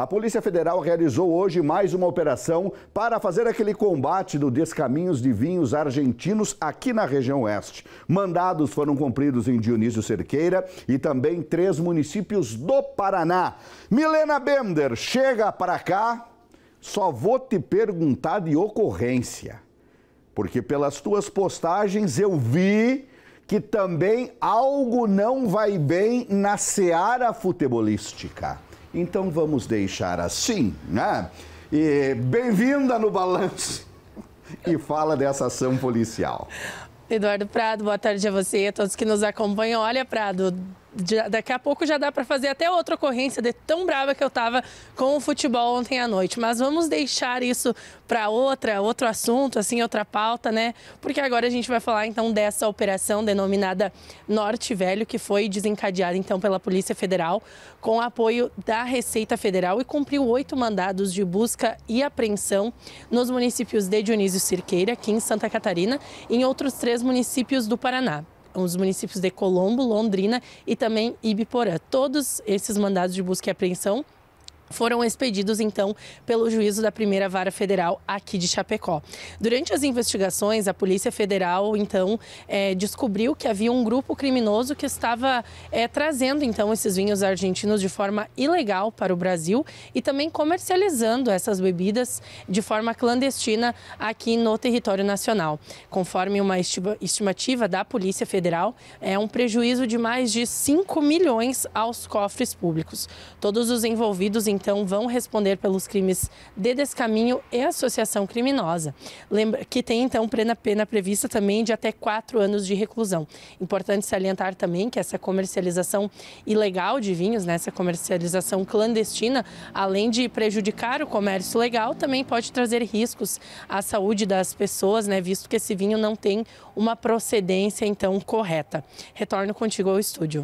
A Polícia Federal realizou hoje mais uma operação para fazer aquele combate do descaminhos de vinhos argentinos aqui na região oeste. Mandados foram cumpridos em Dionísio Cerqueira e também três municípios do Paraná. Milena Bender, chega para cá. Só vou te perguntar de ocorrência, porque pelas tuas postagens eu vi que também algo não vai bem na seara futebolística. Então vamos deixar assim, né? E bem-vinda no Balanço e fala dessa ação policial. Eduardo Prado, boa tarde a você e a todos que nos acompanham. Olha, Prado, já, daqui a pouco já dá para fazer até outra ocorrência de tão brava que eu estava com o futebol ontem à noite. Mas vamos deixar isso para outra, outro assunto, assim, outra pauta, né? Porque agora a gente vai falar então dessa operação denominada Norte Velho, que foi desencadeada então pela Polícia Federal com apoio da Receita Federal e cumpriu oito mandados de busca e apreensão nos municípios de Dionísio Cirqueira, aqui em Santa Catarina, e em outros três municípios do Paraná os municípios de Colombo, Londrina e também Ibiporã. Todos esses mandados de busca e apreensão foram expedidos então pelo juízo da primeira vara federal aqui de Chapecó. Durante as investigações, a Polícia Federal então é, descobriu que havia um grupo criminoso que estava é, trazendo então esses vinhos argentinos de forma ilegal para o Brasil e também comercializando essas bebidas de forma clandestina aqui no território nacional. Conforme uma estimativa da Polícia Federal, é um prejuízo de mais de 5 milhões aos cofres públicos. Todos os envolvidos em então vão responder pelos crimes de descaminho e associação criminosa. Lembra que tem então plena pena prevista também de até quatro anos de reclusão. Importante salientar também que essa comercialização ilegal de vinhos, né, essa comercialização clandestina, além de prejudicar o comércio legal, também pode trazer riscos à saúde das pessoas, né, visto que esse vinho não tem uma procedência então correta. Retorno contigo ao estúdio.